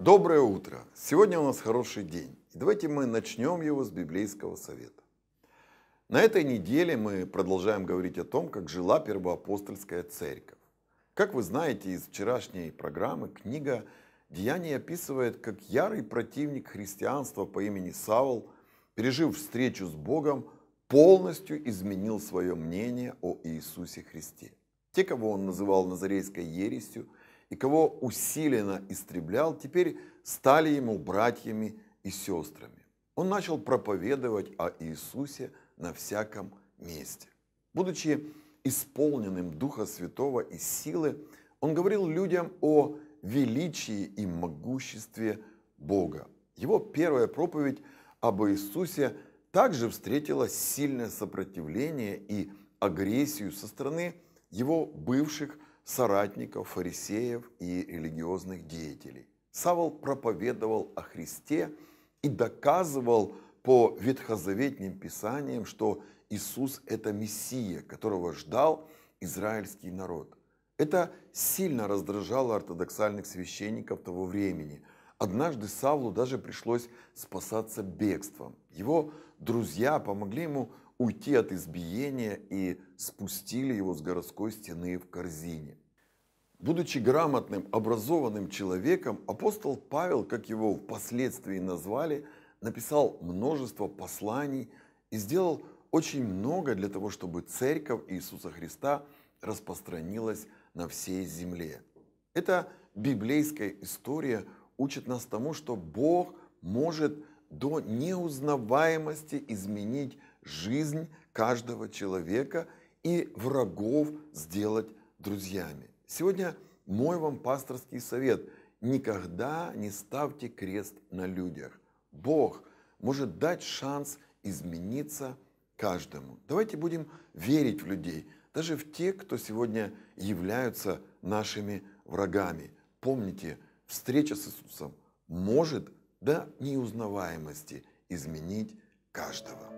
Доброе утро! Сегодня у нас хороший день. давайте мы начнем его с библейского совета. На этой неделе мы продолжаем говорить о том, как жила первоапостольская церковь. Как вы знаете из вчерашней программы, книга «Деяния» описывает, как ярый противник христианства по имени Савл, пережив встречу с Богом, полностью изменил свое мнение о Иисусе Христе. Те, кого он называл назарейской ересью – и кого усиленно истреблял, теперь стали ему братьями и сестрами. Он начал проповедовать о Иисусе на всяком месте. Будучи исполненным Духа Святого и силы, он говорил людям о величии и могуществе Бога. Его первая проповедь об Иисусе также встретила сильное сопротивление и агрессию со стороны его бывших соратников, фарисеев и религиозных деятелей. Савол проповедовал о Христе и доказывал по ветхозаветным писаниям, что Иисус – это Мессия, которого ждал израильский народ. Это сильно раздражало ортодоксальных священников того времени. Однажды Савлу даже пришлось спасаться бегством. Его друзья помогли ему уйти от избиения и спустили его с городской стены в корзине. Будучи грамотным, образованным человеком, апостол Павел, как его впоследствии назвали, написал множество посланий и сделал очень много для того, чтобы церковь Иисуса Христа распространилась на всей земле. Эта библейская история учит нас тому, что Бог может до неузнаваемости изменить жизнь каждого человека и врагов сделать друзьями. Сегодня мой вам пасторский совет. Никогда не ставьте крест на людях. Бог может дать шанс измениться каждому. Давайте будем верить в людей, даже в тех, кто сегодня являются нашими врагами. Помните, встреча с Иисусом может до неузнаваемости изменить каждого.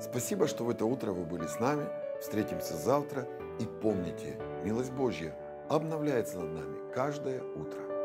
Спасибо, что в это утро вы были с нами. Встретимся завтра. И помните, милость Божья обновляется над нами каждое утро.